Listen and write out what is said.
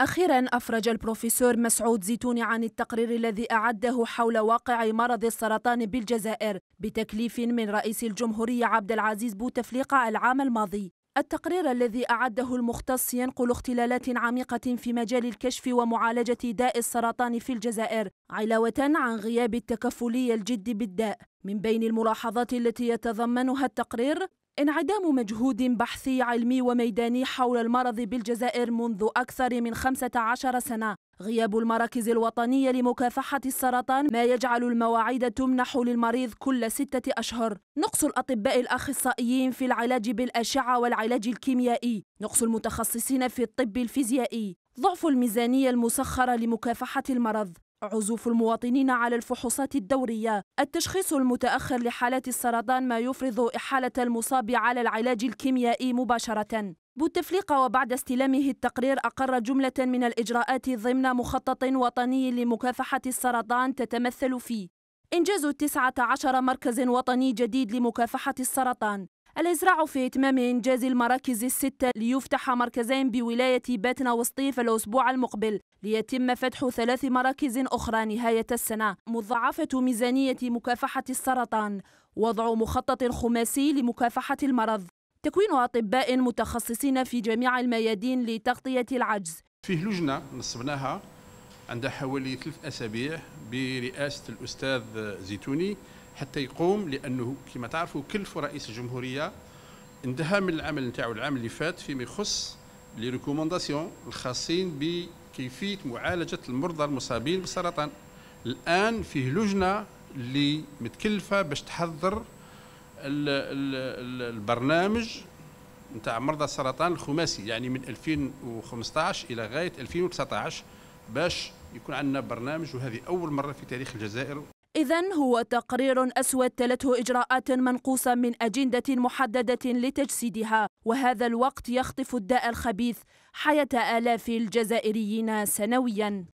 أخيرا أفرج البروفيسور مسعود زيتوني عن التقرير الذي أعده حول واقع مرض السرطان بالجزائر بتكليف من رئيس الجمهورية عبد العزيز بوتفليقة العام الماضي التقرير الذي أعده المختص ينقل اختلالات عميقة في مجال الكشف ومعالجة داء السرطان في الجزائر علاوة عن غياب التكفلي الجد بالداء من بين الملاحظات التي يتضمنها التقرير انعدام مجهود بحثي علمي وميداني حول المرض بالجزائر منذ أكثر من 15 سنة غياب المراكز الوطنية لمكافحة السرطان ما يجعل المواعيد تمنح للمريض كل ستة أشهر نقص الأطباء الأخصائيين في العلاج بالأشعة والعلاج الكيميائي نقص المتخصصين في الطب الفيزيائي ضعف الميزانية المسخرة لمكافحة المرض عزوف المواطنين على الفحوصات الدورية التشخيص المتأخر لحالات السرطان ما يفرض إحالة المصاب على العلاج الكيميائي مباشرة بوتفليقة وبعد استلامه التقرير أقر جملة من الإجراءات ضمن مخطط وطني لمكافحة السرطان تتمثل في إنجاز 19 مركز وطني جديد لمكافحة السرطان الإزراع في إتمام إنجاز المراكز الستة ليفتح مركزين بولاية باتنا وسطيف الأسبوع المقبل ليتم فتح ثلاث مراكز أخرى نهاية السنة مضاعفة ميزانية مكافحة السرطان وضع مخطط خماسي لمكافحة المرض تكوين أطباء متخصصين في جميع الميادين لتغطية العجز فيه لجنة نصبناها عند حوالي ثلاث أسابيع برئاسة الأستاذ زيتوني حتى يقوم لانه كما تعرفوا كلفوا رئيس الجمهوريه انتهى من العمل نتاعو العام اللي فات فيما يخص لي ريكومونداسيون الخاصين بكيفيه معالجه المرضى المصابين بالسرطان الان فيه لجنه اللي متكلفه باش تحضر البرنامج نتاع مرضى السرطان الخماسي يعني من 2015 الى غايه 2019 باش يكون عندنا برنامج وهذه اول مره في تاريخ الجزائر إذا هو تقرير أسود تلته إجراءات منقوصة من أجندة محددة لتجسيدها وهذا الوقت يخطف الداء الخبيث حياة آلاف الجزائريين سنويا